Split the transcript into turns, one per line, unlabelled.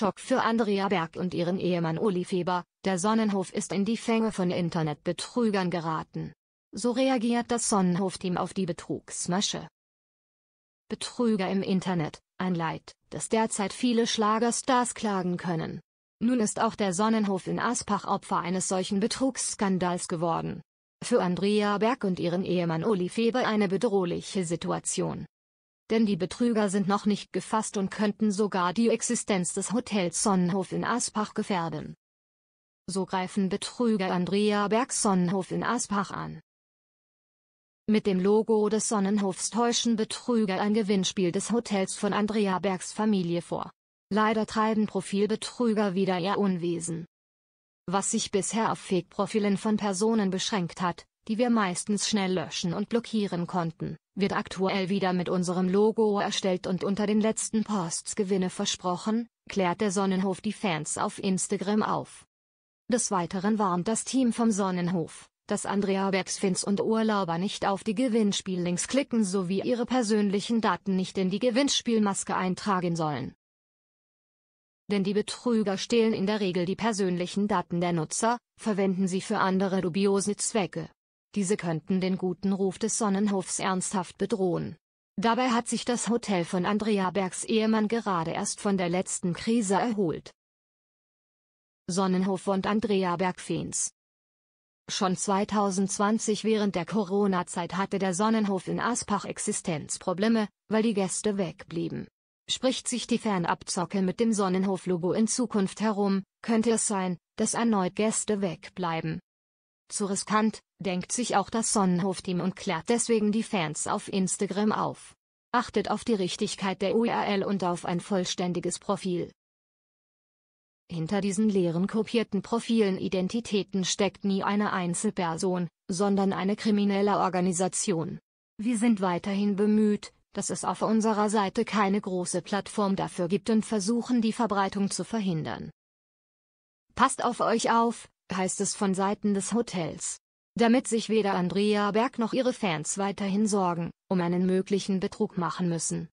Schock für Andrea Berg und ihren Ehemann Uli Feber, der Sonnenhof ist in die Fänge von Internetbetrügern geraten. So reagiert das Sonnenhof-Team auf die Betrugsmasche. Betrüger im Internet, ein Leid, das derzeit viele Schlagerstars klagen können. Nun ist auch der Sonnenhof in Aspach Opfer eines solchen Betrugsskandals geworden. Für Andrea Berg und ihren Ehemann Uli Feber eine bedrohliche Situation denn die Betrüger sind noch nicht gefasst und könnten sogar die Existenz des Hotels Sonnenhof in Aspach gefährden. So greifen Betrüger Andrea Bergs Sonnenhof in Aspach an. Mit dem Logo des Sonnenhofs täuschen Betrüger ein Gewinnspiel des Hotels von Andrea Bergs Familie vor. Leider treiben Profilbetrüger wieder ihr Unwesen. Was sich bisher auf Fake-Profilen von Personen beschränkt hat, die wir meistens schnell löschen und blockieren konnten, wird aktuell wieder mit unserem Logo erstellt und unter den letzten Posts Gewinne versprochen, klärt der Sonnenhof die Fans auf Instagram auf. Des Weiteren warnt das Team vom Sonnenhof, dass Andrea Bergsfins und Urlauber nicht auf die Gewinnspiellinks klicken sowie ihre persönlichen Daten nicht in die Gewinnspielmaske eintragen sollen. Denn die Betrüger stehlen in der Regel die persönlichen Daten der Nutzer, verwenden sie für andere dubiose Zwecke. Diese könnten den guten Ruf des Sonnenhofs ernsthaft bedrohen. Dabei hat sich das Hotel von Andrea Bergs Ehemann gerade erst von der letzten Krise erholt. Sonnenhof und Andrea Bergfeens Schon 2020 während der Corona-Zeit hatte der Sonnenhof in Aspach Existenzprobleme, weil die Gäste wegblieben. Spricht sich die Fernabzocke mit dem Sonnenhof-Logo in Zukunft herum, könnte es sein, dass erneut Gäste wegbleiben. Zu riskant, denkt sich auch das Sonnenhof-Team und klärt deswegen die Fans auf Instagram auf. Achtet auf die Richtigkeit der URL und auf ein vollständiges Profil. Hinter diesen leeren kopierten Profilen Identitäten steckt nie eine Einzelperson, sondern eine kriminelle Organisation. Wir sind weiterhin bemüht, dass es auf unserer Seite keine große Plattform dafür gibt und versuchen die Verbreitung zu verhindern. Passt auf euch auf, heißt es von Seiten des Hotels. Damit sich weder Andrea Berg noch ihre Fans weiterhin Sorgen um einen möglichen Betrug machen müssen,